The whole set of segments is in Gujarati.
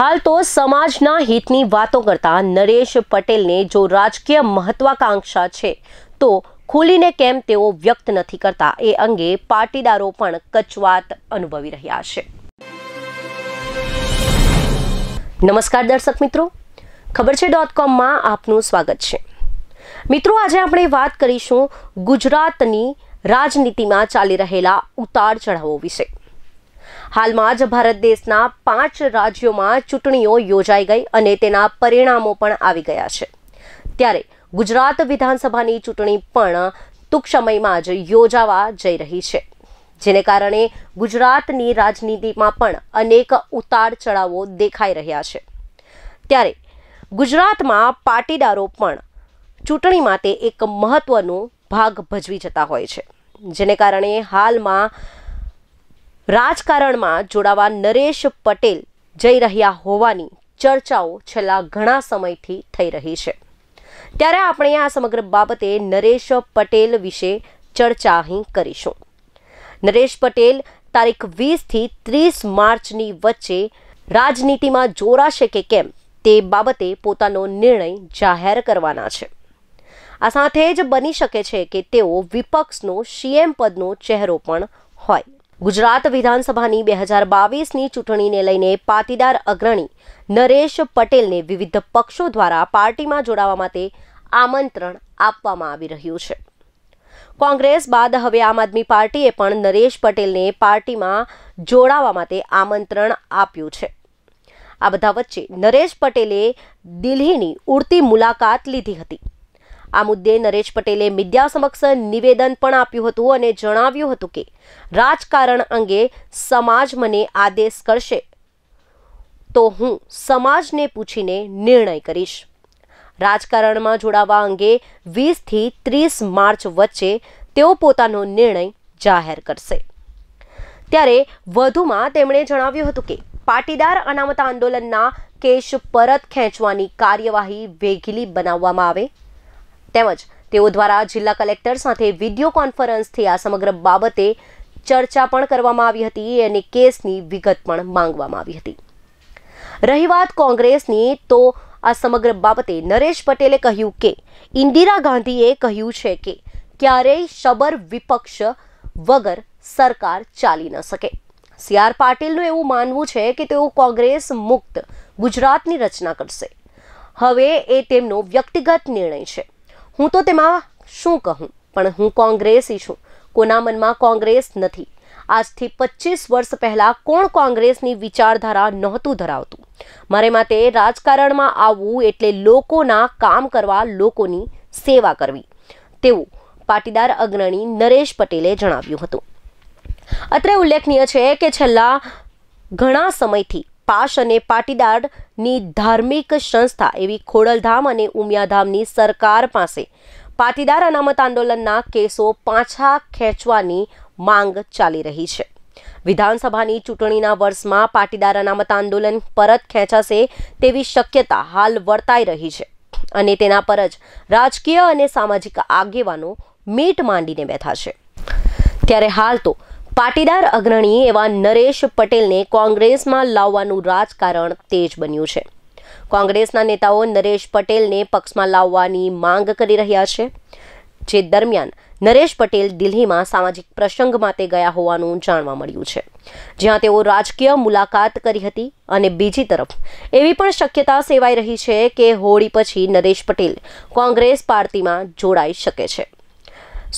હાલ તો સમાજના હિતની વાતો કરતા નરેશ પટેલને જો રાજકીય મહત્વાકાંક્ષા છે તો ખુલીને કેમ તેઓ વ્યક્ત નથી કરતા એ અંગે પાટીદારો પણ કચવાત અનુભવી રહ્યા છે નમસ્કાર દર્શક મિત્રો ખબર છે ડોટ કોમમાં આપનું સ્વાગત છે મિત્રો આજે આપણે વાત કરીશું ગુજરાતની રાજનીતિમાં ચાલી રહેલા ઉતાર ચઢાવો વિશે હાલમાં જ ભારત દેશના પાંચ રાજ્યોમાં ચૂંટણીઓ યોજાઈ ગઈ અને તેના પરિણામો પણ આવી ગયા છે ત્યારે ગુજરાત વિધાનસભાની ચૂંટણી પણ ટૂંક સમયમાં જ યોજાવા જઈ રહી છે જેને કારણે ગુજરાતની રાજનીતિમાં પણ અનેક ઉતાર ચઢાવો દેખાઈ રહ્યા છે ત્યારે ગુજરાતમાં પાટીદારો પણ ચૂંટણી માટે એક મહત્વનો ભાગ ભજવી જતા હોય છે જેને કારણે હાલમાં રાજકારણમાં જોડાવા નરેશ પટેલ જઈ રહ્યા હોવાની ચર્ચાઓ છેલ્લા ઘણા સમયથી થઈ રહી છે ત્યારે આપણે આ સમગ્ર બાબતે નરેશ પટેલ વિશે ચર્ચા અહીં કરીશું નરેશ પટેલ તારીખ વીસથી ત્રીસ માર્ચની વચ્ચે રાજનીતિમાં જોડાશે કે કેમ તે બાબતે પોતાનો નિર્ણય જાહેર કરવાના છે આ સાથે જ બની શકે છે કે તેઓ વિપક્ષનો સીએમ પદનો ચહેરો પણ હોય ગુજરાત વિધાનસભાની બે હજાર બાવીસની ચૂંટણીને લઈને પાટીદાર અગ્રણી નરેશ પટેલને વિવિધ પક્ષો દ્વારા પાર્ટીમાં જોડાવા માટે આમંત્રણ આપવામાં આવી રહ્યું છે કોંગ્રેસ બાદ હવે આમ આદમી પાર્ટીએ પણ નરેશ પટેલને પાર્ટીમાં જોડાવા માટે આમંત્રણ આપ્યું છે આ બધા વચ્ચે નરેશ પટેલે દિલ્હીની ઉડતી મુલાકાત લીધી હતી આ મુદ્દે નરેશ પટેલે મીડિયા સમક્ષ નિવેદન પણ આપ્યું હતું અને જણાવ્યું હતું કે રાજકારણ અંગે સમાજ મને આદેશ કરશે તો હું સમાજને પૂછીને નિર્ણય કરીશ રાજકારણમાં જોડાવા અંગે વીસથી ત્રીસ માર્ચ વચ્ચે તેઓ પોતાનો નિર્ણય જાહેર કરશે ત્યારે વધુમાં તેમણે જણાવ્યું હતું કે પાટીદાર અનામત આંદોલનના કેસ પરત ખેંચવાની કાર્યવાહી વેગીલી બનાવવામાં આવે તેમજ તેઓ દ્વારા જિલ્લા કલેક્ટર સાથે વિડીયો કોન્ફરન્સથી આ સમગ્ર બાબતે ચર્ચા પણ કરવામાં આવી હતી અને કેસની વિગત પણ માંગવામાં આવી હતી રહી વાત કોંગ્રેસની તો આ સમગ્ર બાબતે નરેશ પટેલે કહ્યું કે ઇન્દિરા ગાંધીએ કહ્યું છે કે ક્યારેય શબર વિપક્ષ વગર સરકાર ચાલી ન શકે સી આર પાટીલનું એવું માનવું છે કે તેઓ કોંગ્રેસ મુક્ત ગુજરાતની રચના કરશે હવે એ તેમનો વ્યક્તિગત નિર્ણય છે હું તો તેમાં શું કહું પણ હું કોંગ્રેસી છું કોના મનમાં કોંગ્રેસ નથી આજથી પચીસ વર્ષ પહેલાં કોણ કોંગ્રેસની વિચારધારા નહોતું ધરાવતું મારે માટે રાજકારણમાં આવવું એટલે લોકોના કામ કરવા લોકોની સેવા કરવી તેવું પાટીદાર અગ્રણી નરેશ પટેલે જણાવ્યું હતું અત્રે ઉલ્લેખનીય છે કે છેલ્લા ઘણા સમયથી પાશ અને પાટીદારની ધાર્મિક સંસ્થા એવી ખોડલધામ અને ઉમિયાધામની સરકાર પાસે પાટીદાર અનામત આંદોલનના કેસો પાછા ખેંચવાની માંગ ચાલી રહી છે વિધાનસભાની ચૂંટણીના વર્ષમાં પાટીદાર અનામત આંદોલન પરત ખેંચાશે તેવી શક્યતા હાલ વર્તાઈ રહી છે અને તેના પર જ રાજકીય અને સામાજિક આગેવાનો મીટ માંડીને બેઠા છે ત્યારે હાલ તો પાટીદાર અગ્રણી એવા નરેશ પટેલને કોંગ્રેસમાં લાવવાનું રાજકારણ તેજ બન્યું છે કોંગ્રેસના નેતાઓ નરેશ પટેલને પક્ષમાં લાવવાની માંગ કરી રહ્યા છે જે દરમિયાન નરેશ પટેલ દિલ્હીમાં સામાજિક પ્રસંગ માટે ગયા હોવાનું જાણવા મળ્યું છે જ્યાં તેઓ રાજકીય મુલાકાત કરી હતી અને બીજી તરફ એવી પણ શક્યતા સેવાઈ રહી છે કે હોળી પછી નરેશ પટેલ કોંગ્રેસ પાર્ટીમાં જોડાઈ શકે છે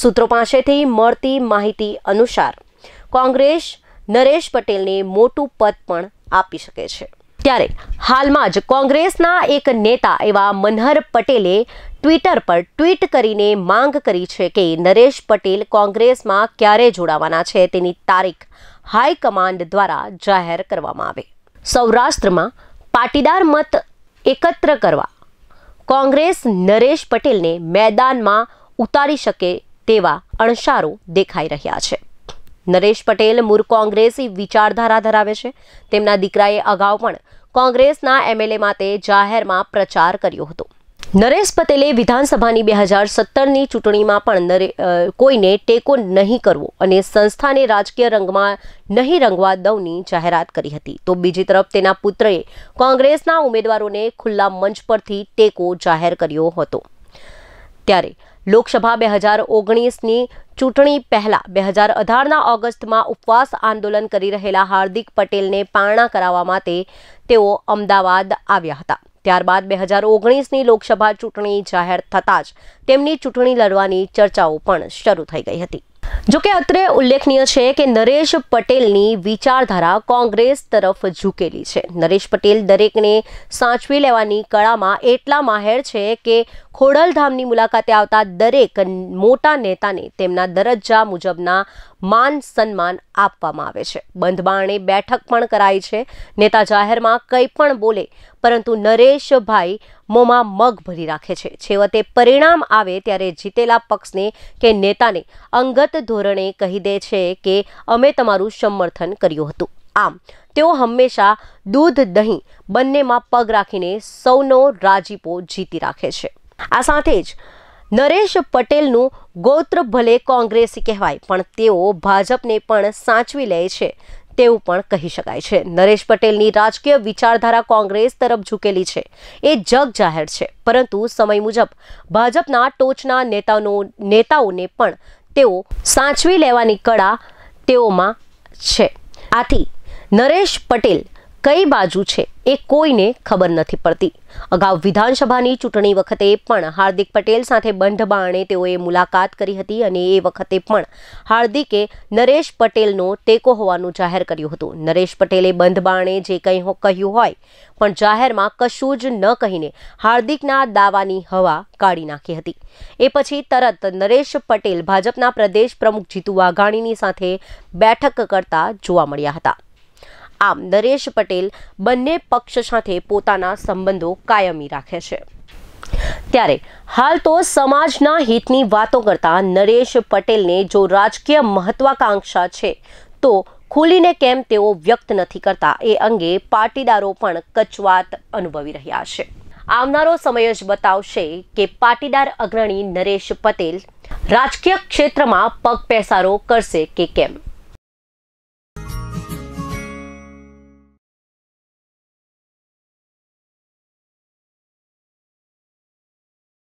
સૂત્રો પાસેથી મળતી માહિતી અનુસાર કોંગ્રેસ નરેશ પટેલને મોટું પદ પણ આપી શકે છે ત્યારે હાલમાં જ કોંગ્રેસના એક નેતા એવા મનહર પટેલે ટ્વિટર પર ટ્વીટ કરીને માંગ કરી છે કે નરેશ પટેલ કોંગ્રેસમાં ક્યારે જોડાવાના છે તેની તારીખ હાઈકમાન્ડ દ્વારા જાહેર કરવામાં આવે સૌરાષ્ટ્રમાં પાટીદાર મત એકત્ર કરવા કોંગ્રેસ નરેશ પટેલને મેદાનમાં ઉતારી શકે તેવા અણસારો દેખાઈ રહ્યા છે નરેશ પટેલ મૂળ કોંગ્રેસી વિચારધારા ધરાવે છે તેમના દીકરાએ અગાઉ પણ કોંગ્રેસના એમએલએ માટે જાહેરમાં પ્રચાર કર્યો હતો નરેશ પટેલે વિધાનસભાની બે હજાર સત્તરની ચૂંટણીમાં પણ કોઈને ટેકો નહીં કરવો અને સંસ્થાને રાજકીય રંગમાં નહીં રંગવા દઉની જાહેરાત કરી હતી તો બીજી તરફ તેના પુત્રએ કોંગ્રેસના ઉમેદવારોને ખુલ્લા મંચ પરથી ટેકો જાહેર કર્યો હતો ત્યારે લોકસભા બે હજાર ઓગણીસની ચૂંટણી પહેલા બે હજાર અઢારના ઓગસ્ટમાં ઉપવાસ આંદોલન કરી રહેલા હાર્દિક પટેલને પારણા કરાવવા માટે તેઓ અમદાવાદ આવ્યા હતા ત્યારબાદ બે હજાર ઓગણીસની લોકસભા ચૂંટણી જાહેર થતાં જ તેમની ચૂંટણી લડવાની ચર્ચાઓ પણ શરૂ થઈ ગઈ હતી જોકે અત્રે ઉલ્લેખનીય છે કે નરેશ પટેલની વિચારધારા કોંગ્રેસ તરફ ઝૂકેલી છે નરેશ પટેલ દરેકને સાચવી લેવાની કળામાં એટલા માહેર છે કે ખોડલધામની મુલાકાતે આવતા દરેક મોટા નેતાને તેમના દરજ્જા મુજબના માન સન્માન આપવામાં આવે છે બંધ બેઠક પણ કરાઈ છે નેતા જાહેરમાં કંઈ પણ બોલે પરંતુ નરેશભાઈ મોંમાં મગ ભરી રાખે છે છેવટે પરિણામ આવે ત્યારે જીતેલા પક્ષને કે નેતાને અંગત ધોરણે કહી દે છે કે અમે તમારું સમર્થન કર્યું હતું આમ તેઓ હંમેશા દૂધ દહીં બંનેમાં પગ રાખીને સૌનો રાજીપો જીતી રાખે છે આ સાથે જ નરેશ પટેલનું ગોત્ર ભલે કોંગ્રેસી કહેવાય પણ તેઓ ભાજપને પણ સાચવી લે છે તેવું પણ કહી શકાય છે નરેશ પટેલની રાજકીય વિચારધારા કોંગ્રેસ તરફ ઝૂકેલી છે એ જગ જાહેર છે પરંતુ સમય મુજબ ભાજપના ટોચના નેતાનો નેતાઓને પણ તેઓ સાચવી લેવાની કળા તેઓમાં છે આથી નરેશ પટેલ કઈ બાજુ છે એ કોઈને ખબર નથી પડતી અગાઉ વિધાનસભાની ચૂંટણી વખતે પણ હાર્દિક પટેલ સાથે બંધબાણે તેઓએ મુલાકાત કરી હતી અને એ વખતે પણ હાર્દિકે નરેશ પટેલનો ટેકો હોવાનું જાહેર કર્યું હતું નરેશ પટેલે બંધબાણે જે કંઈ કહ્યું હોય પણ જાહેરમાં કશું જ ન કહીને હાર્દિકના દાવાની હવા કાઢી નાખી હતી એ પછી તરત નરેશ પટેલ ભાજપના પ્રદેશ પ્રમુખ જીતુ વાઘાણીની સાથે બેઠક કરતા જોવા મળ્યા હતા આમ નરેશ પટેલ બંને પક્ષ સાથે પોતાના સંબંધો કાયમી રાખે છે ત્યારે હાલ તો સમાજના હિતની વાતો કરતા નરેશ પટેલને જો રાજકીય મહત્વાકાંક્ષા છે તો ખુલીને કેમ તેઓ વ્યક્ત નથી કરતા એ અંગે પાટીદારો પણ કચવાત અનુભવી રહ્યા છે આવનારો સમય જ બતાવશે કે પાટીદાર અગ્રણી નરેશ પટેલ રાજકીય ક્ષેત્રમાં પગ પેસારો કરશે કે કેમ